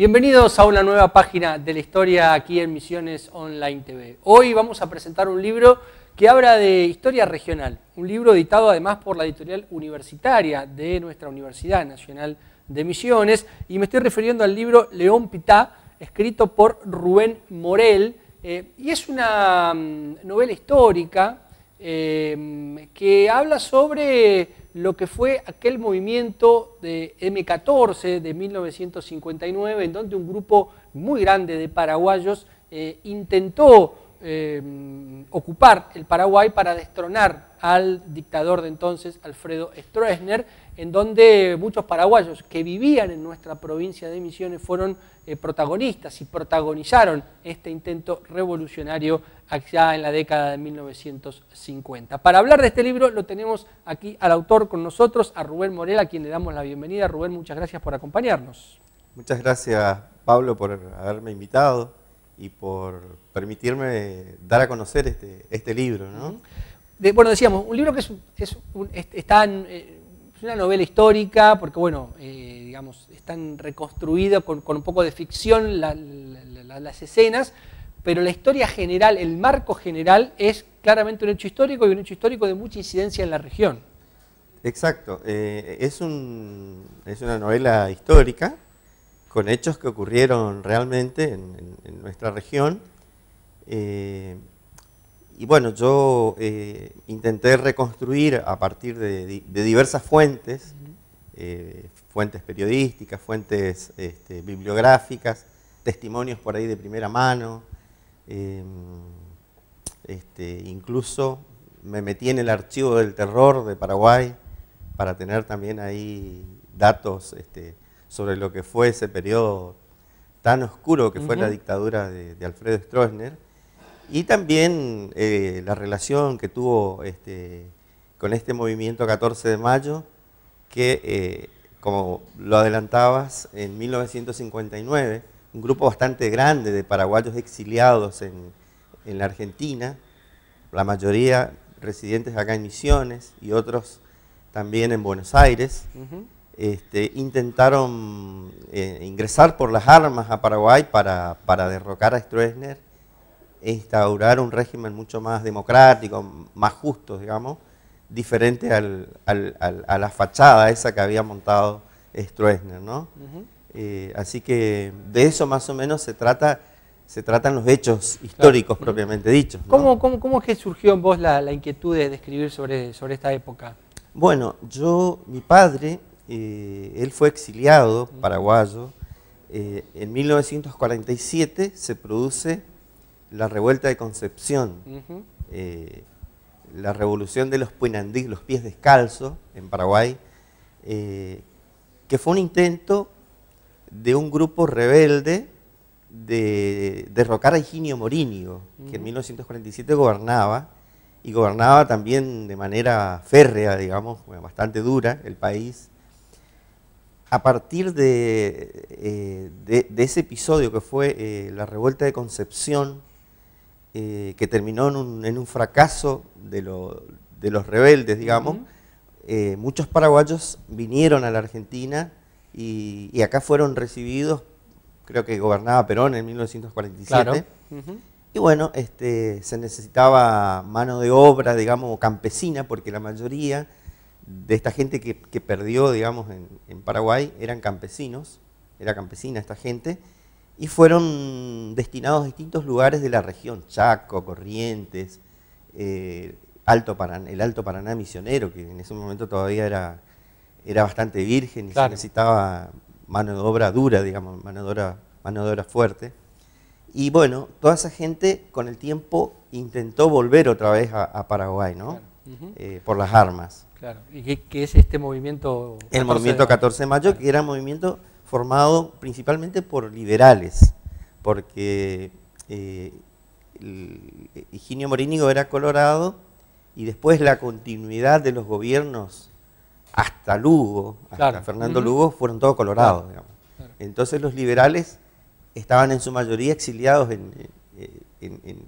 Bienvenidos a una nueva página de la historia aquí en Misiones Online TV. Hoy vamos a presentar un libro que habla de historia regional, un libro editado además por la editorial universitaria de nuestra Universidad Nacional de Misiones, y me estoy refiriendo al libro León Pitá, escrito por Rubén Morel, eh, y es una mm, novela histórica Em, que habla sobre lo que fue aquel movimiento de M14 de 1959, en donde un grupo muy grande de paraguayos eh, intentó em, ocupar el Paraguay para destronar al dictador de entonces, Alfredo Stroessner, en donde muchos paraguayos que vivían en nuestra provincia de Misiones fueron eh, protagonistas y protagonizaron este intento revolucionario ya en la década de 1950. Para hablar de este libro lo tenemos aquí al autor con nosotros, a Rubén Morel, a quien le damos la bienvenida. Rubén, muchas gracias por acompañarnos. Muchas gracias, Pablo, por haberme invitado y por permitirme dar a conocer este, este libro. bueno, decíamos, un libro que es, está en, eh, es una novela histórica porque, bueno, eh, digamos, están reconstruidas con, un poco de ficción las escenas, pero la historia general, el marco general, es claramente un hecho histórico y un hecho histórico de mucha incidencia en la región. Exacto. Eh, es, es una novela histórica con hechos que ocurrieron realmente en, nuestra región. Eh, y bueno, yo eh, intenté reconstruir a partir de, diversas fuentes, eh, fuentes periodísticas, fuentes este, bibliográficas, testimonios por ahí de primera mano, em, este, incluso me metí en el archivo del terror de Paraguay para tener también ahí datos este, sobre lo que fue ese periodo tan oscuro que fue la dictadura de, de Alfredo Stroessner y también eh, la relación que tuvo este, con este movimiento 14 de mayo, que eh, como lo adelantabas, en 1959, un grupo bastante grande de paraguayos exiliados en, la Argentina, la mayoría residentes acá en Misiones y otros también en Buenos Aires, este, intentaron eh, ingresar por las armas a Paraguay para, para derrocar a Stroessner instaurar un régimen mucho más democrático, más justo, digamos, diferente a la fachada esa que había montado Stroessner, ¿no? Eh, así que de eso más o menos se trata tratan los hechos históricos propiamente dichos. ¿Cómo, es que surgió en vos la, inquietud de, escribir sobre, esta época? Bueno, yo, mi padre, eh, él fue exiliado paraguayo. Eh, en 1947 se produce la revuelta de Concepción, eh, la revolución de los puinandís, los pies descalzos en Paraguay, eh, que fue un intento de un grupo rebelde de derrocar a Higinio Morínigo, que en 1947 gobernaba, y gobernaba también de manera férrea, digamos, bastante dura el país. A partir de, eh, ese episodio que fue la revuelta de Concepción, eh, que terminó en un, fracaso de, los rebeldes, digamos, eh, muchos paraguayos vinieron a la Argentina y, acá fueron recibidos, creo que gobernaba Perón en 1947. Y bueno, este, se necesitaba mano de obra, digamos, campesina, porque la mayoría de esta gente que, perdió, digamos, en, Paraguay eran campesinos, era campesina esta gente, y fueron destinados a distintos lugares de la región, Chaco, Corrientes, eh, Alto el Alto Paraná misionero, que en ese momento todavía era, era bastante virgen y se necesitaba mano de obra dura, digamos, mano de obra, mano de obra fuerte. Y bueno, toda esa gente con el tiempo intentó volver otra vez a, Paraguay, ¿no? Eh, por las armas. Claro. ¿Y qué, es este movimiento? el movimiento 14 de mayo, que era un movimiento formado principalmente por liberales, porque eh, eh, Higinio Morínigo era colorado y después la continuidad de los gobiernos hasta Lugo, hasta Fernando Lugo, fueron todos colorados. Entonces los liberales estaban en su mayoría exiliados eh,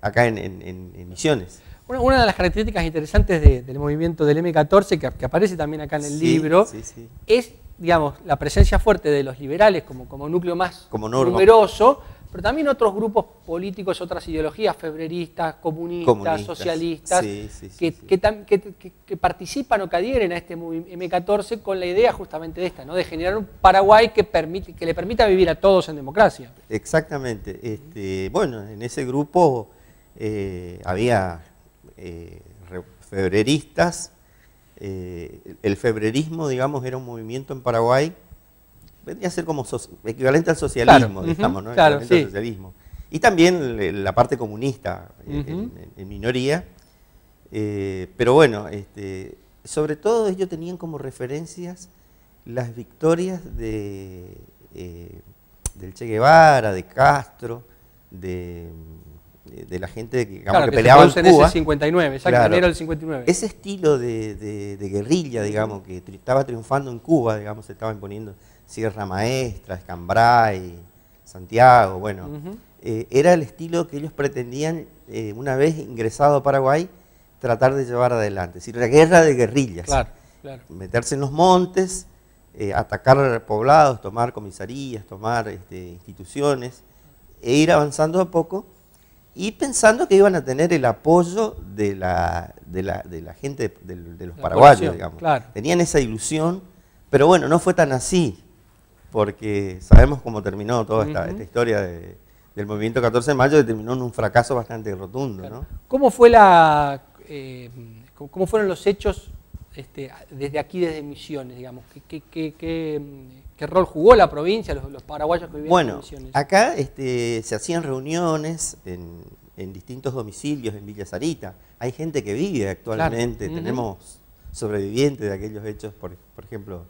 acá en, Misiones. Una, de las características interesantes del movimiento del M14, que, aparece también acá en el libro, es digamos, la presencia fuerte de los liberales como, como núcleo más numeroso, pero también otros grupos políticos, otras ideologías, febreristas, comunistas, socialistas, que, que, participan o que adhieren a este M14 con la idea justamente de esta, ¿no? de generar un Paraguay que, permite, que le permita vivir a todos en democracia. Exactamente. Este, bueno, en ese grupo eh, había eh, febreristas, eh, el febrerismo, digamos, era un movimiento en Paraguay, vendría a ser como equivalente al socialismo, digamos, ¿no? Claro, socialismo. Y también la parte comunista, eh, en, minoría. Eh, pero bueno, este, sobre todo ellos tenían como referencias las victorias de, del Che Guevara, de Castro, de eh, de la gente que, que, peleaba en Cuba. Ese 59, 59. Ese estilo de, guerrilla, digamos, que estaba triunfando en Cuba, digamos, se estaban poniendo Sierra Maestra, Escambray, Santiago, bueno, eh, era el estilo que ellos pretendían, eh, una vez ingresado a Paraguay, tratar de llevar adelante. Es decir, la guerra de guerrillas. Claro, claro. Meterse en los montes, atacar poblados, tomar comisarías, tomar este, instituciones, e ir avanzando a poco y pensando que iban a tener el apoyo de la, de la, gente, de, los paraguayos, digamos. Tenían esa ilusión, pero bueno, no fue tan así, porque sabemos cómo terminó toda esta, historia del movimiento 14 de mayo, que terminó en un fracaso bastante rotundo. ¿no? ¿Cómo, fue la, eh, ¿Cómo fueron los hechos este, desde aquí, desde Misiones, digamos? ¿Qué, qué, ¿Qué rol jugó la provincia, los, paraguayos que vivían bueno, en Bueno, acá este, se hacían reuniones en, distintos domicilios en Villa Sarita. Hay gente que vive actualmente, tenemos sobrevivientes de aquellos hechos, por, ejemplo,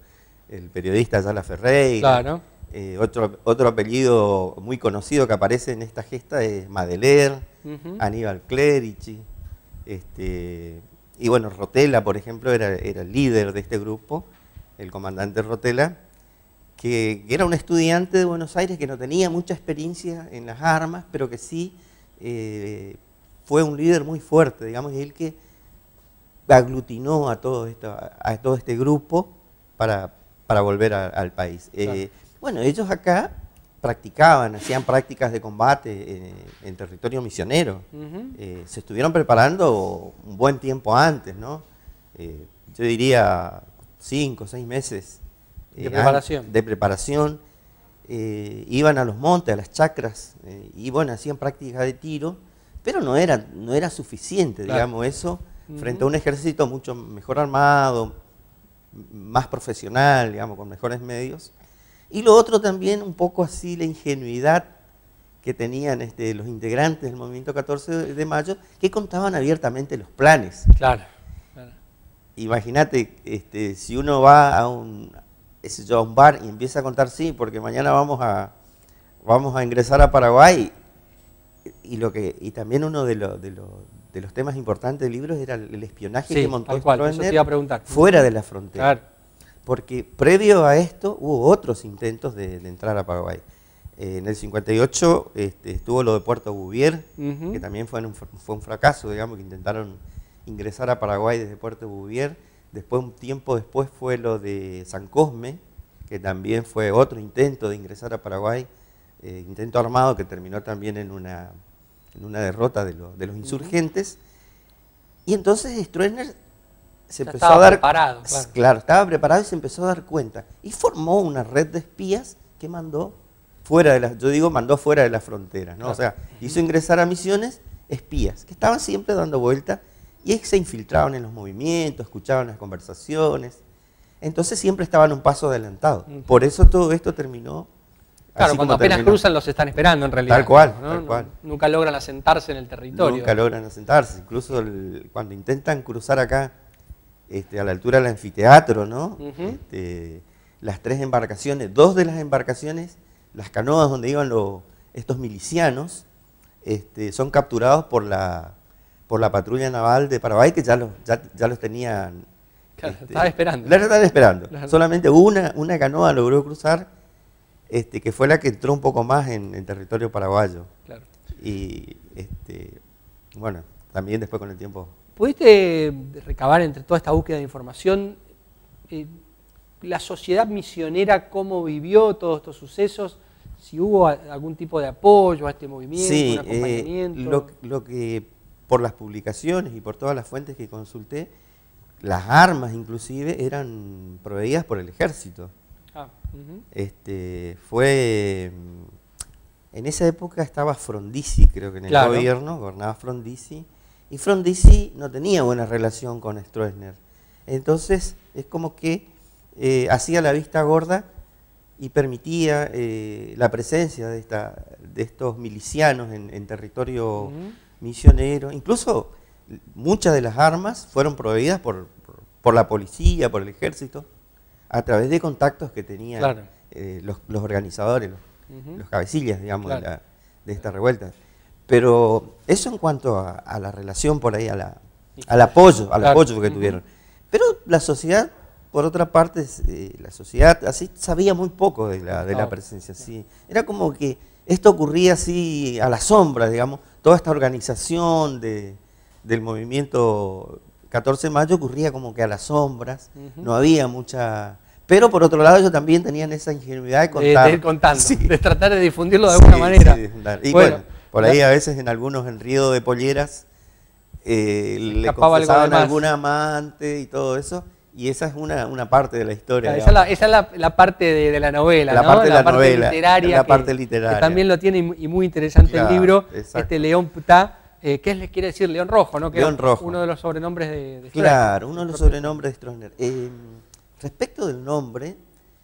el periodista Yala Ferreira. Eh, otro, apellido muy conocido que aparece en esta gesta es Madeler, Aníbal Clerici, este, y bueno, Rotela, por ejemplo, era, era el líder de este grupo, el comandante Rotela, que era un estudiante de Buenos Aires que no tenía mucha experiencia en las armas, pero que sí eh, fue un líder muy fuerte, digamos, y él que aglutinó a todo, esto, a todo este grupo para, volver al país. Eh, bueno, ellos acá practicaban, hacían prácticas de combate eh, en territorio misionero. se estuvieron preparando un buen tiempo antes, ¿no? yo diría cinco o seis meses eh, de preparación. De preparación eh, iban a los montes, a las chacras, eh, y bueno, hacían prácticas de tiro, pero no era, no era suficiente, digamos, eso, frente a un ejército mucho mejor armado, más profesional, digamos, con mejores medios. Y lo otro también, un poco así, la ingenuidad que tenían este, los integrantes del movimiento 14 de mayo, que contaban abiertamente los planes. Claro. claro. Imagínate, este, si uno va a un, es yo a bar y empieza a contar, sí, porque mañana vamos a, vamos a ingresar a Paraguay. Y, lo que, y también uno de, de, de, los temas importantes del libro era el, espionaje que montó cual, fuera de la frontera. Porque previo a esto hubo otros intentos de, entrar a Paraguay. Eh, en el 58 este, estuvo lo de Puerto Bouvier, que también fue un, fue un fracaso, digamos, que intentaron ingresar a Paraguay desde Puerto Bouvier Después, un tiempo después, fue lo de San Cosme, que también fue otro intento de ingresar a Paraguay, eh, intento armado que terminó también en una, en una derrota de, los insurgentes. Y entonces Stroessner se empezó a dar. Preparado, claro. estaba preparado y se empezó a dar cuenta. Y formó una red de espías que mandó fuera de las, yo digo, mandó fuera de las fronteras, ¿no? O sea, hizo ingresar a misiones espías, que estaban siempre dando vuelta y se infiltraban en los movimientos, escuchaban las conversaciones. Entonces siempre estaban un paso adelantado. Por eso todo esto terminó. Claro, cuando apenas cruzan los están esperando en realidad. Tal cual, tal cual. Nunca logran asentarse en el territorio. Nunca logran asentarse. Incluso cuando intentan cruzar acá, este, a la altura del anfiteatro, ¿no? Este, las tres embarcaciones, dos de las embarcaciones, las canoas donde iban los, estos milicianos, este, son capturados por la por la patrulla naval de Paraguay, que ya los, ya, los tenían... Este, esperando. estaban esperando. Solamente una, una canoa logró cruzar, este, que fue la que entró un poco más en el territorio paraguayo. Claro. Y este, bueno, también después con el tiempo... ¿Pudiste recabar entre toda esta búsqueda de información eh, la sociedad misionera, cómo vivió todos estos sucesos? si hubo algún tipo de apoyo a este movimiento, sí, un eh, acompañamiento. lo, que por las publicaciones y por todas las fuentes que consulté, las armas inclusive eran proveídas por el ejército. Ah, este, fue... Mm, en esa época estaba Frondizi, creo que en el gobierno, gobernaba Frondizi, y Frondizi no tenía buena relación con Stroessner. Entonces es como que eh, hacía la vista gorda y permitía eh, la presencia de, esta, estos milicianos en, territorio misioneros, incluso muchas de las armas fueron proveídas por, por, la policía, por el ejército, a través de contactos que tenían eh, los, organizadores, los, cabecillas, digamos, de, la, de, esta revuelta. Pero eso en cuanto a, la relación por ahí, a la, al apoyo, al apoyo que tuvieron. Pero la sociedad, por otra parte, eh, la sociedad así sabía muy poco de la, de la oh, presencia. Era como que esto ocurría así a la sombra, digamos, toda esta organización del movimiento 14 de mayo ocurría como que a las sombras, no había mucha... Pero por otro lado ellos también tenían esa ingenuidad de contar. De, de tratar de difundirlo de alguna manera. y bueno, por ahí a veces en algunos en Río de polleras eh, le confesaban algún amante y todo eso. Y esa es una, parte de la historia. esa, es la, parte de, la novela, la parte de la, novela, literaria. La parte literaria. también lo tiene y muy interesante el libro, este León Puta, eh, ¿Qué les quiere decir León Rojo? ¿no? León Rojo. Uno de los sobrenombres de, de Claro, uno de los sobrenombres de Stroessner. Eh, respecto del nombre,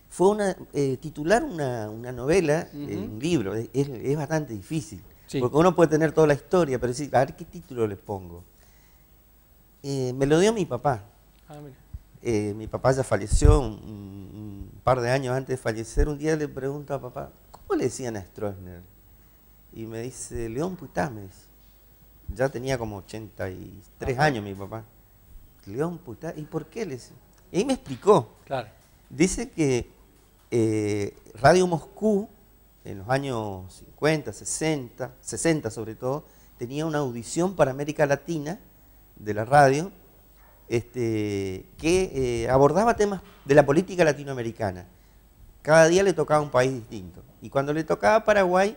fue una, eh, titular una, novela, un libro, es, bastante difícil. Porque uno puede tener toda la historia, pero decir, a ver qué título le pongo. me lo dio mi papá. Ah, mira. Eh, mi papá ya falleció un, par de años antes de fallecer. Un día le pregunto a papá, ¿cómo le decían a Stroessner? Y me dice, León Putames. Ya tenía como 83 años mi papá. León Putames, ¿y por qué le decían? Y me explicó. Claro. Dice que eh, Radio Moscú, en los años 50, 60, 60 sobre todo, tenía una audición para América Latina de la radio este, que eh, abordaba temas de la política latinoamericana. Cada día le tocaba un país distinto. Y cuando le tocaba Paraguay,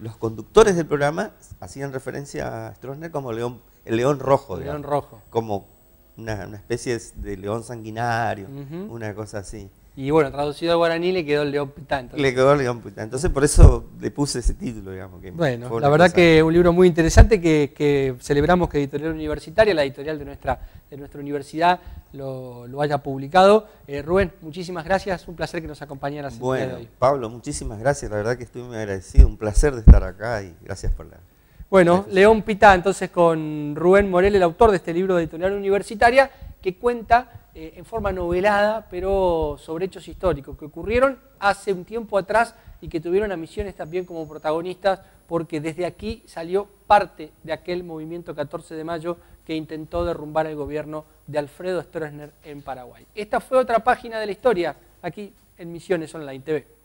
los conductores del programa hacían referencia a Stroessner como león, el león rojo. Como una, especie de león sanguinario, una cosa así. Y bueno, traducido a guaraní le quedó el león Pitá, Entonces. Le quedó el león Entonces por eso le puse ese título, digamos. bueno, la verdad que un libro muy interesante que, celebramos que Editorial Universitaria, la editorial de nuestra, de nuestra universidad, lo, haya publicado. Eh, Rubén, muchísimas gracias. Un placer que nos acompañaras bueno, día de Pablo, muchísimas gracias. La verdad que estoy muy agradecido. Un placer de estar acá y gracias por la... Bueno, León Pitá, entonces con Rubén Morel, el autor de este libro de Editorial Universitaria, que cuenta eh, en forma novelada, pero sobre hechos históricos que ocurrieron hace un tiempo atrás y que tuvieron a Misiones también como protagonistas, porque desde aquí salió parte de aquel movimiento 14 de mayo que intentó derrumbar el gobierno de Alfredo Stroessner en Paraguay. Esta fue otra página de la historia aquí en Misiones Online TV.